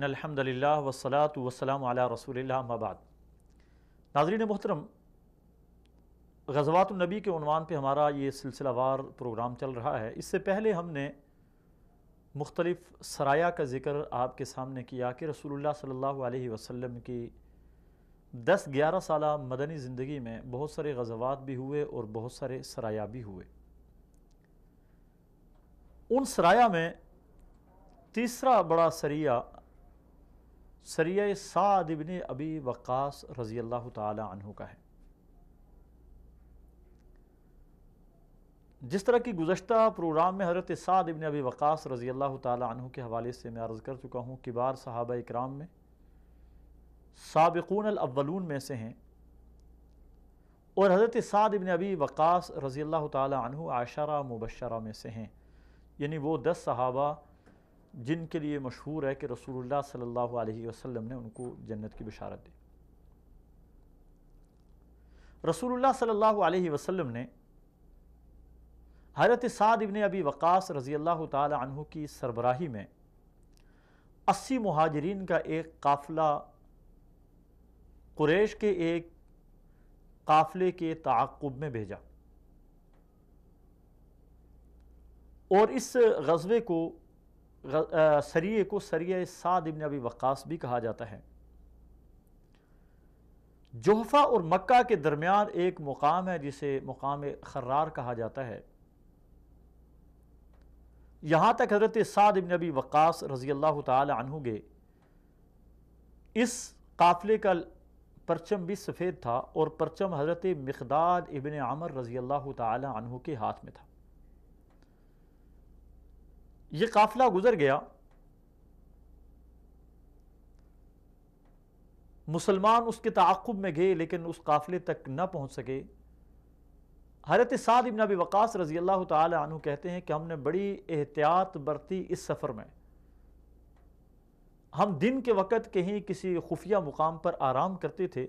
ان الحمد للہ وسلاۃ وسلم علیہ رسول اللہ مباد ناظرین محترم غزوات النبی کے عنوان پہ ہمارا یہ سلسلہ وار پروگرام چل رہا ہے اس سے پہلے ہم نے مختلف سرایہ کا ذکر آپ کے سامنے کیا کہ رسول اللہ صلی اللہ علیہ وسلم کی دس گیارہ سالہ مدنی زندگی میں بہت سارے غزوات بھی ہوئے اور بہت سارے سرایہ بھی ہوئے ان سرایہ میں تیسرا بڑا سریہ سریعہ سعد ابن ابی وقاص رضی اللہ تعالی عنہ کا ہے جس طرح کی گزشتہ پروگرام میں حضرت سعد ابن ابی وقاص رضی اللہ تعالی عنہ کے حوالے سے میں عرض کر چکا ہوں کبار صحابہ اکرام میں سابقون الاولون میں سے ہیں اور حضرت سعد ابن ابی وقاص رضی اللہ تعالی عنہ عشرہ مبشرہ میں سے ہیں یعنی وہ دس صحابہ جن کے لیے مشہور ہے کہ رسول اللہ صلی اللہ علیہ وسلم نے ان کو جنت کی بشارت دی رسول اللہ صلی اللہ علیہ وسلم نے حضرت سعد ابن ابی وقاص رضی اللہ تعالی عنہ کی سربراہی میں اسی مہاجرین کا ایک قافلہ قریش کے ایک قافلے کے تعاقب میں بھیجا اور اس غزوے کو سریے کو سری سعد ابی وقاص بھی کہا جاتا ہے جوحفہ اور مکہ کے درمیان ایک مقام ہے جسے مقام خرار کہا جاتا ہے یہاں تک حضرت سعد ابی وقاص رضی اللہ تعالی عنہ گے اس قافلے کا پرچم بھی سفید تھا اور پرچم حضرت مقداد ابن عمر رضی اللہ تعالی عنہ کے ہاتھ میں تھا یہ قافلہ گزر گیا مسلمان اس کے تعاقب میں گئے لیکن اس قافلے تک نہ پہنچ سکے حضرت سعد ابی وقاص رضی اللہ تعالی عنہ کہتے ہیں کہ ہم نے بڑی احتیاط برتی اس سفر میں ہم دن کے وقت کہیں کسی خفیہ مقام پر آرام کرتے تھے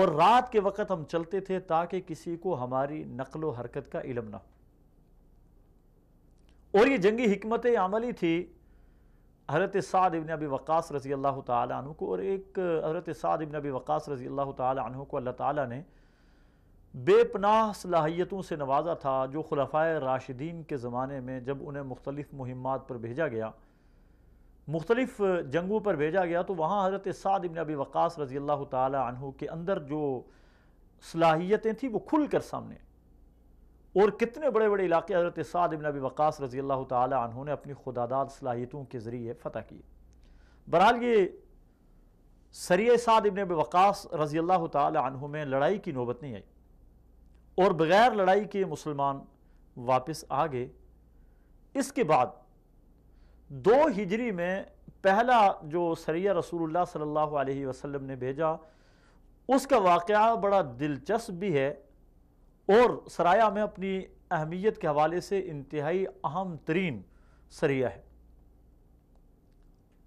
اور رات کے وقت ہم چلتے تھے تاکہ کسی کو ہماری نقل و حرکت کا علم نہ ہو اور یہ جنگی حکمت عملی تھی حضرت سعد ابی وقاص رضی اللہ تعالیٰ عنہ کو اور ایک حضرت سعد ابی وقاص رضی اللہ تعالیٰ عنہ کو اللہ تعالیٰ نے بے پناہ صلاحیتوں سے نوازا تھا جو خلفائے راشدین کے زمانے میں جب انہیں مختلف مہمات پر بھیجا گیا مختلف جنگوں پر بھیجا گیا تو وہاں حضرت سعد ابی وقاص رضی اللہ تعالیٰ عنہ کے اندر جو صلاحیتیں تھیں وہ کھل کر سامنے اور کتنے بڑے بڑے علاقے حضرت سعد ابن وقاص رضی اللہ تعالی عنہ نے اپنی خداداد صلاحیتوں کے ذریعے فتح کیے برحال یہ سریع سعد ابن وقاص رضی اللہ تعالی عنہ میں لڑائی کی نوبت نہیں آئی اور بغیر لڑائی کے مسلمان واپس آ گئے اس کے بعد دو ہجری میں پہلا جو سریعہ رسول اللہ صلی اللہ علیہ وسلم نے بھیجا اس کا واقعہ بڑا دلچسپ بھی ہے اور سرایہ میں اپنی اہمیت کے حوالے سے انتہائی اہم ترین سریعہ ہے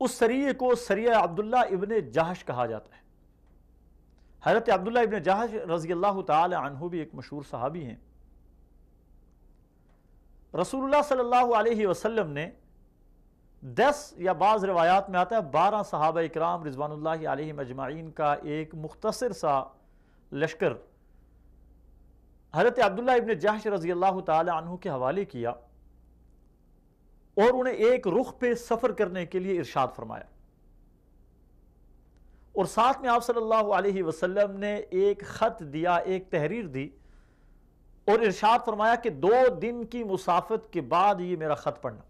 اس سریعے کو سریعہ عبداللہ ابن جہش کہا جاتا ہے حضرت عبداللہ ابن جہش رضی اللہ تعالی عنہ بھی ایک مشہور صحابی ہیں رسول اللہ صلی اللہ علیہ وسلم نے دس یا بعض روایات میں آتا ہے بارہ صحابہ اکرام رضوان اللہ علیہ مجمعین کا ایک مختصر سا لشکر حضرت عبداللہ ابن جہش رضی اللہ تعالی عنہ کے حوالے کیا اور انہیں ایک رخ پہ سفر کرنے کے لیے ارشاد فرمایا اور ساتھ میں آپ صلی اللہ علیہ وسلم نے ایک خط دیا ایک تحریر دی اور ارشاد فرمایا کہ دو دن کی مسافت کے بعد یہ میرا خط پڑھنا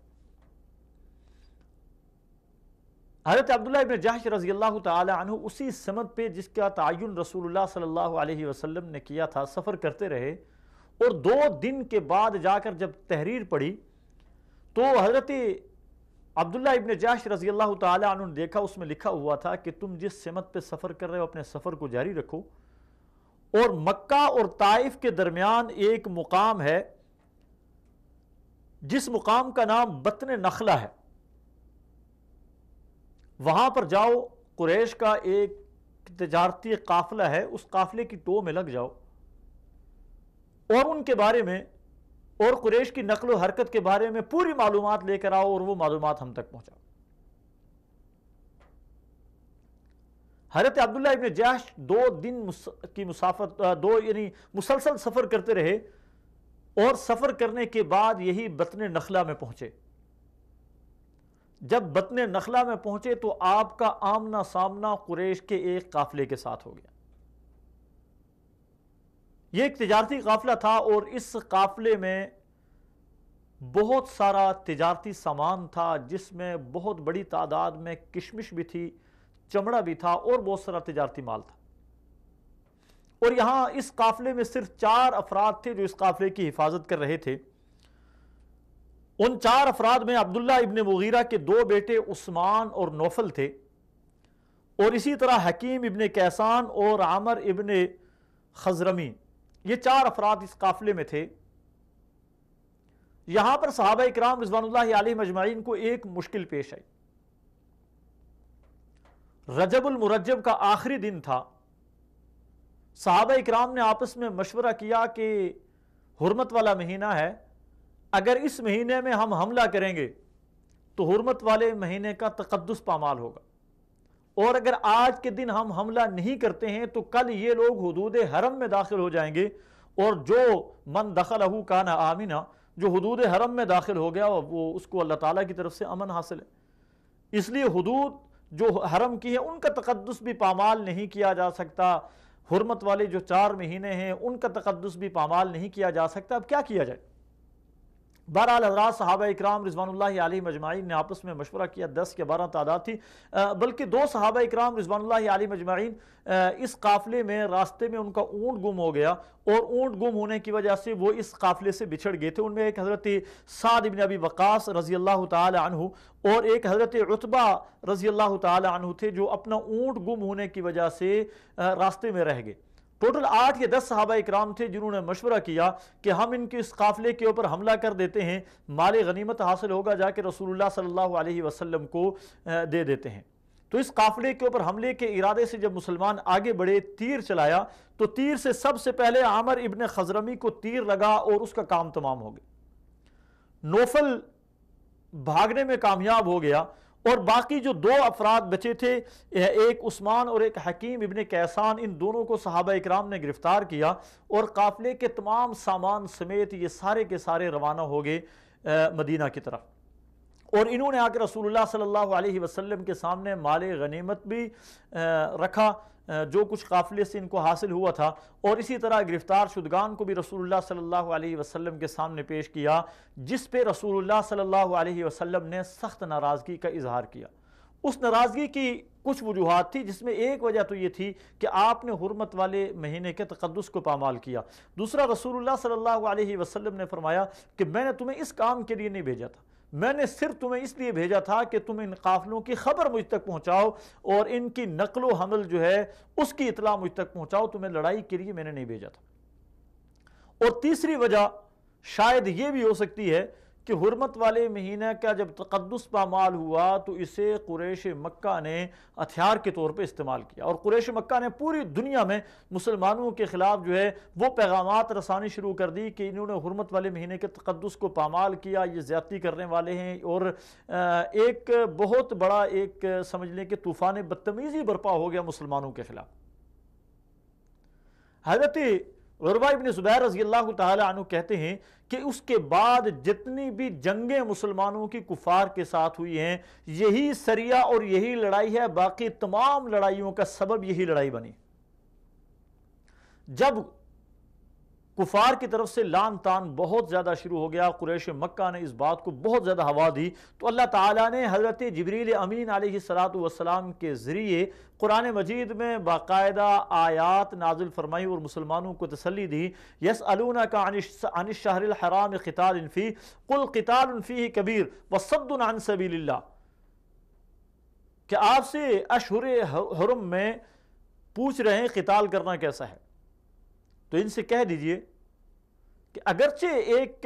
حضرت عبداللہ ابن جہش رضی اللہ تعالی عنہ اسی سمت پہ جس کا تعین رسول اللہ صلی اللہ علیہ وسلم نے کیا تھا سفر کرتے رہے اور دو دن کے بعد جا کر جب تحریر پڑھی تو حضرت عبداللہ ابن جہش رضی اللہ تعالی عنہ نے دیکھا اس میں لکھا ہوا تھا کہ تم جس سمت پہ سفر کر رہے ہو اپنے سفر کو جاری رکھو اور مکہ اور طائف کے درمیان ایک مقام ہے جس مقام کا نام بطن نخلہ ہے وہاں پر جاؤ قریش کا ایک تجارتی قافلہ ہے اس قافلے کی ٹو میں لگ جاؤ اور ان کے بارے میں اور قریش کی نقل و حرکت کے بارے میں پوری معلومات لے کر آؤ اور وہ معلومات ہم تک پہنچاؤ حضرت عبداللہ ابن جیش دو دن کی مسافت دو یعنی مسلسل سفر کرتے رہے اور سفر کرنے کے بعد یہی بطن نخلا میں پہنچے جب بطن نخلا میں پہنچے تو آپ کا آمنا سامنا قریش کے ایک قافلے کے ساتھ ہو گیا یہ ایک تجارتی قافلہ تھا اور اس قافلے میں بہت سارا تجارتی سامان تھا جس میں بہت بڑی تعداد میں کشمش بھی تھی چمڑا بھی تھا اور بہت سارا تجارتی مال تھا اور یہاں اس قافلے میں صرف چار افراد تھے جو اس قافلے کی حفاظت کر رہے تھے ان چار افراد میں عبداللہ ابن مغیرہ کے دو بیٹے عثمان اور نوفل تھے اور اسی طرح حکیم ابن کیسان اور عامر ابن خزرمی یہ چار افراد اس قافلے میں تھے یہاں پر صحابہ اکرام رضوان اللہ علیہ مجمعین کو ایک مشکل پیش آئی رجب المرجب کا آخری دن تھا صحابہ اکرام نے آپس میں مشورہ کیا کہ حرمت والا مہینہ ہے اگر اس مہینے میں ہم حملہ کریں گے تو حرمت والے مہینے کا تقدس پامال ہوگا اور اگر آج کے دن ہم حملہ نہیں کرتے ہیں تو کل یہ لوگ حدود حرم میں داخل ہو جائیں گے اور جو من دخل احو کانہ آمینہ جو حدود حرم میں داخل ہو گیا وہ اس کو اللہ تعالیٰ کی طرف سے امن حاصل ہے اس لیے حدود جو حرم کی ہے ان کا تقدس بھی پامال نہیں کیا جا سکتا حرمت والے جو چار مہینے ہیں ان کا تقدس بھی پامال نہیں کیا جا سکتا اب کیا کیا جائے بہرحال حضرات صحابہ اکرام رضوان اللہ علیہ مجمعین نے آپس میں مشورہ کیا دس کے بارہ تعداد تھی بلکہ دو صحابہ اکرام رضوان اللہ علیہ مجمعین اس قافلے میں راستے میں ان کا اونٹ گم ہو گیا اور اونٹ گم ہونے کی وجہ سے وہ اس قافلے سے بچھڑ گئے تھے ان میں ایک حضرت سعد ابی وقاص رضی اللہ تعالی عنہ اور ایک حضرت رتبہ رضی اللہ تعالی عنہ تھے جو اپنا اونٹ گم ہونے کی وجہ سے راستے میں رہ گئے ٹوٹل آٹھ یا دس صحابہ اکرام تھے جنہوں نے مشورہ کیا کہ ہم ان کے اس قافلے کے اوپر حملہ کر دیتے ہیں مال غنیمت حاصل ہوگا جا کے رسول اللہ صلی اللہ علیہ وسلم کو دے دیتے ہیں تو اس قافلے کے اوپر حملے کے ارادے سے جب مسلمان آگے بڑھے تیر چلایا تو تیر سے سب سے پہلے عامر ابن خزرمی کو تیر لگا اور اس کا کام تمام ہو گیا نوفل بھاگنے میں کامیاب ہو گیا اور باقی جو دو افراد بچے تھے ایک عثمان اور ایک حکیم ابن کیسان ان دونوں کو صحابہ اکرام نے گرفتار کیا اور قافلے کے تمام سامان سمیت یہ سارے کے سارے روانہ ہو گئے مدینہ کی طرف اور انہوں نے آ کے رسول اللہ صلی اللہ علیہ وسلم کے سامنے مال غنیمت بھی رکھا جو کچھ قافلے سے ان کو حاصل ہوا تھا اور اسی طرح گرفتار شدگان کو بھی رسول اللہ صلی اللہ علیہ وسلم کے سامنے پیش کیا جس پہ رسول اللہ صلی اللہ علیہ وسلم نے سخت ناراضگی کا اظہار کیا اس ناراضگی کی کچھ وجوہات تھی جس میں ایک وجہ تو یہ تھی کہ آپ نے حرمت والے مہینے کے تقدس کو پامال کیا دوسرا رسول اللہ صلی اللہ علیہ وسلم نے فرمایا کہ میں نے تمہیں اس کام کے لیے نہیں بھیجا تھا میں نے صرف تمہیں اس لیے بھیجا تھا کہ تم ان قافلوں کی خبر مجھ تک پہنچاؤ اور ان کی نقل و حمل جو ہے اس کی اطلاع مجھ تک پہنچاؤ تمہیں لڑائی کے لیے میں نے نہیں بھیجا تھا اور تیسری وجہ شاید یہ بھی ہو سکتی ہے کہ حرمت والے مہینہ کا جب تقدس پامال ہوا تو اسے قریش مکہ نے ہتھیار کے طور پہ استعمال کیا اور قریش مکہ نے پوری دنیا میں مسلمانوں کے خلاف جو ہے وہ پیغامات رسانی شروع کر دی کہ انہوں نے حرمت والے مہینے کے تقدس کو پامال کیا یہ زیادتی کرنے والے ہیں اور ایک بہت بڑا ایک سمجھ لیں کہ طوفان بدتمیزی برپا ہو گیا مسلمانوں کے خلاف حضرت ابن زبیر رضی اللہ تعالی عنہ کہتے ہیں کہ اس کے بعد جتنی بھی جنگیں مسلمانوں کی کفار کے ساتھ ہوئی ہیں یہی سریعہ اور یہی لڑائی ہے باقی تمام لڑائیوں کا سبب یہی لڑائی بنی جب کفار کی طرف سے لان تان بہت زیادہ شروع ہو گیا قریش مکہ نے اس بات کو بہت زیادہ ہوا دی تو اللہ تعالیٰ نے حضرت جبریل امین علیہ صلاۃ والسلام کے ذریعے قرآن مجید میں باقاعدہ آیات نازل فرمائی اور مسلمانوں کو تسلی دی یس عن کا الحرام قتال فی قل قطال الفی کبیر وصد عن سبیل اللہ کہ آپ سے اشہر حرم میں پوچھ رہے ہیں قتال کرنا کیسا ہے تو ان سے کہہ دیجئے کہ اگرچہ ایک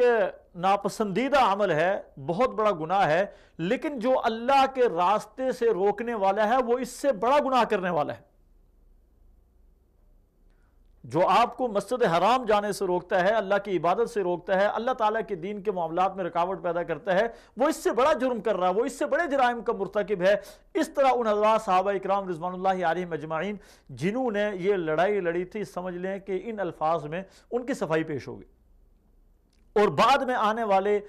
ناپسندیدہ عمل ہے بہت بڑا گناہ ہے لیکن جو اللہ کے راستے سے روکنے والا ہے وہ اس سے بڑا گناہ کرنے والا ہے جو آپ کو مسجد حرام جانے سے روکتا ہے اللہ کی عبادت سے روکتا ہے اللہ تعالیٰ کے دین کے معاملات میں رکاوٹ پیدا کرتا ہے وہ اس سے بڑا جرم کر رہا ہے وہ اس سے بڑے جرائم کا مرتکب ہے اس طرح ان حضرات صحابہ اکرام رضوان اللہ علیہ مجمعین جنہوں نے یہ لڑائی لڑی تھی سمجھ لیں کہ ان الفاظ میں ان کی صفائی پیش ہوگی اور بعد میں آنے والے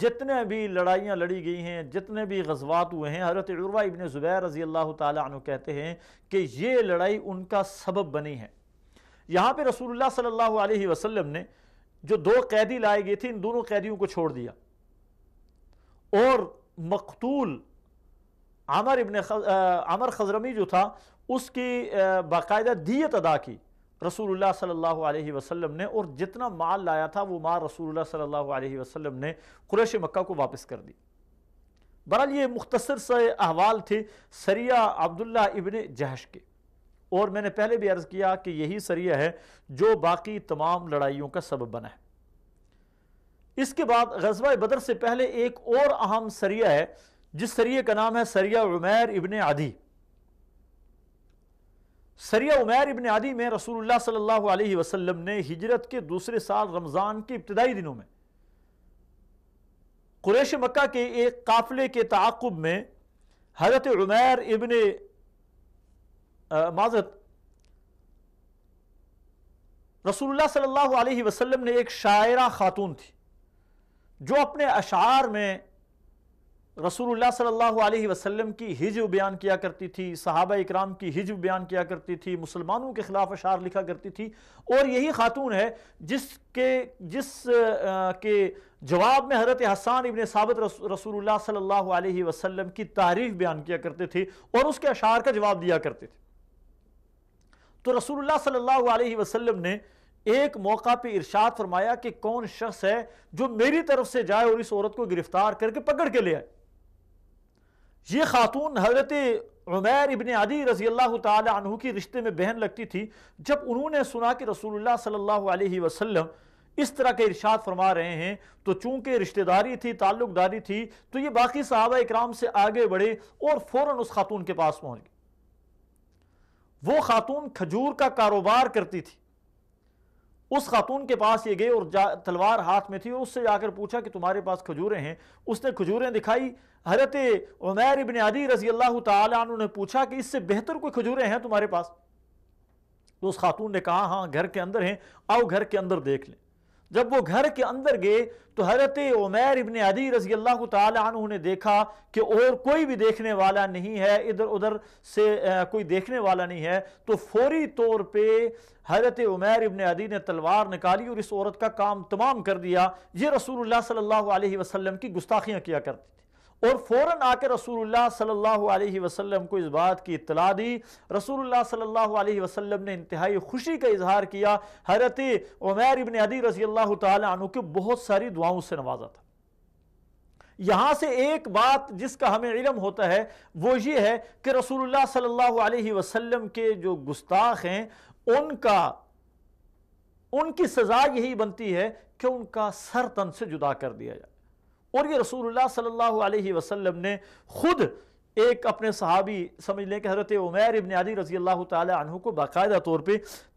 جتنے بھی لڑائیاں لڑی گئی ہیں جتنے بھی غزوات ہوئے ہیں حضرت عروہ ابن زبیر رضی اللہ تعالیٰ عنہ کہتے ہیں کہ یہ لڑائی ان کا سبب بنی ہے یہاں پہ رسول اللہ صلی اللہ علیہ وسلم نے جو دو قیدی لائے گئے تھے ان دونوں قیدیوں کو چھوڑ دیا اور مقتول عمر ابن عمر خزرمی جو تھا اس کی باقاعدہ دیت ادا کی رسول اللہ صلی اللہ علیہ وسلم نے اور جتنا مال لایا تھا وہ مال رسول اللہ صلی اللہ علیہ وسلم نے قریش مکہ کو واپس کر دی برحال یہ مختصر سے احوال تھے سریہ عبداللہ ابن جہش کے اور میں نے پہلے بھی عرض کیا کہ یہی سریعہ ہے جو باقی تمام لڑائیوں کا سبب بنا ہے اس کے بعد غزوہ بدر سے پہلے ایک اور اہم سریعہ ہے جس سریعہ کا نام ہے سریعہ عمیر ابن عدی سریعہ عمیر ابن عدی میں رسول اللہ صلی اللہ علیہ وسلم نے ہجرت کے دوسرے سال رمضان کے ابتدائی دنوں میں قریش مکہ کے ایک قافلے کے تعاقب میں حضرت عمیر ابن معذرت رسول اللہ صلی اللہ علیہ وسلم نے ایک شاعرہ خاتون تھی جو اپنے اشعار میں رسول اللہ صلی اللہ علیہ وسلم کی ہجو بیان کیا کرتی تھی صحابہ اکرام کی ہجو بیان کیا کرتی تھی مسلمانوں کے خلاف اشعار لکھا کرتی تھی اور یہی خاتون ہے جس کے جس کے جواب میں حضرت حسان ابن ثابت رسول اللہ صلی اللہ علیہ وسلم کی تعریف بیان کیا کرتے تھے اور اس کے اشعار کا جواب دیا کرتے تھے تو رسول اللہ صلی اللہ علیہ وسلم نے ایک موقع پہ ارشاد فرمایا کہ کون شخص ہے جو میری طرف سے جائے اور اس عورت کو گرفتار کر کے پکڑ کے لے آئے یہ خاتون حضرت عمیر ابن عدی رضی اللہ تعالی عنہ کی رشتے میں بہن لگتی تھی جب انہوں نے سنا کہ رسول اللہ صلی اللہ علیہ وسلم اس طرح کے ارشاد فرما رہے ہیں تو چونکہ رشتہ داری تھی تعلق داری تھی تو یہ باقی صحابہ اکرام سے آگے بڑھے اور فوراً اس خاتون کے پاس پہنچ گئے وہ خاتون کھجور کا کاروبار کرتی تھی اس خاتون کے پاس یہ گئے اور تلوار ہاتھ میں تھی اس سے جا کر پوچھا کہ تمہارے پاس کھجوریں ہیں اس نے کھجوریں دکھائی حضرت عمیر عدی رضی اللہ تعالی عنہ نے پوچھا کہ اس سے بہتر کوئی کھجوریں ہیں تمہارے پاس تو اس خاتون نے کہا ہاں گھر کے اندر ہیں آؤ گھر کے اندر دیکھ لیں جب وہ گھر کے اندر گئے تو حیرت عمیر ابن عدی رضی اللہ تعالی عنہ نے دیکھا کہ اور کوئی بھی دیکھنے والا نہیں ہے ادھر ادھر سے کوئی دیکھنے والا نہیں ہے تو فوری طور پہ حیرت عمیر ابن عدی نے تلوار نکالی اور اس عورت کا کام تمام کر دیا یہ رسول اللہ صلی اللہ علیہ وسلم کی گستاخیاں کیا کرتی تھی اور فوراً آ کے رسول اللہ صلی اللہ علیہ وسلم کو اس بات کی اطلاع دی رسول اللہ صلی اللہ علیہ وسلم نے انتہائی خوشی کا اظہار کیا حیرت عمیر ابن عدی رضی اللہ تعالی عنہ کے بہت ساری دعاؤں سے نوازا تھا یہاں سے ایک بات جس کا ہمیں علم ہوتا ہے وہ یہ ہے کہ رسول اللہ صلی اللہ علیہ وسلم کے جو گستاخ ہیں ان کا ان کی سزا یہی بنتی ہے کہ ان کا سر تن سے جدا کر دیا جائے اور یہ رسول اللہ صلی اللہ علیہ وسلم نے خود ایک اپنے صحابی سمجھ لیں کہ حضرت عمیر ابن عدی رضی اللہ تعالی عنہ کو باقاعدہ طور پہ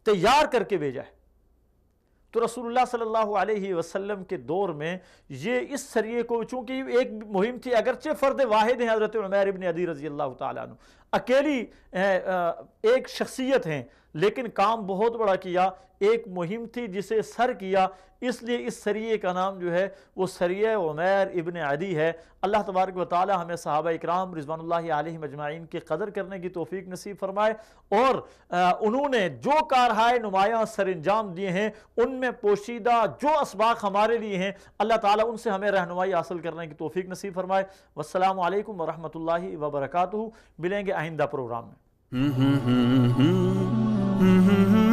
تیار کر کے بھیجا ہے تو رسول اللہ صلی اللہ علیہ وسلم کے دور میں یہ اس سریعے کو چونکہ ایک مہم تھی اگرچہ فرد واحد ہیں حضرت عمیر ابن عدی رضی اللہ تعالی عنہ اکیلی ایک شخصیت ہیں لیکن کام بہت بڑا کیا ایک مہم تھی جسے سر کیا اس لیے اس سریعے کا نام جو ہے وہ سریعہ عمیر ابن عدی ہے اللہ تبارک و تعالی ہمیں صحابہ اکرام رضوان اللہ علیہ مجمعین کی قدر کرنے کی توفیق نصیب فرمائے اور انہوں نے جو کارہائے ہائے نمایاں سر انجام دیے ہیں ان میں پوشیدہ جو اسباق ہمارے لیے ہیں اللہ تعالیٰ ان سے ہمیں رہنمائی حاصل کرنے کی توفیق نصیب فرمائے والسلام علیکم ورحمۃ اللہ وبرکاتہ ملیں گے آئندہ پروگرام میں Mm-hmm.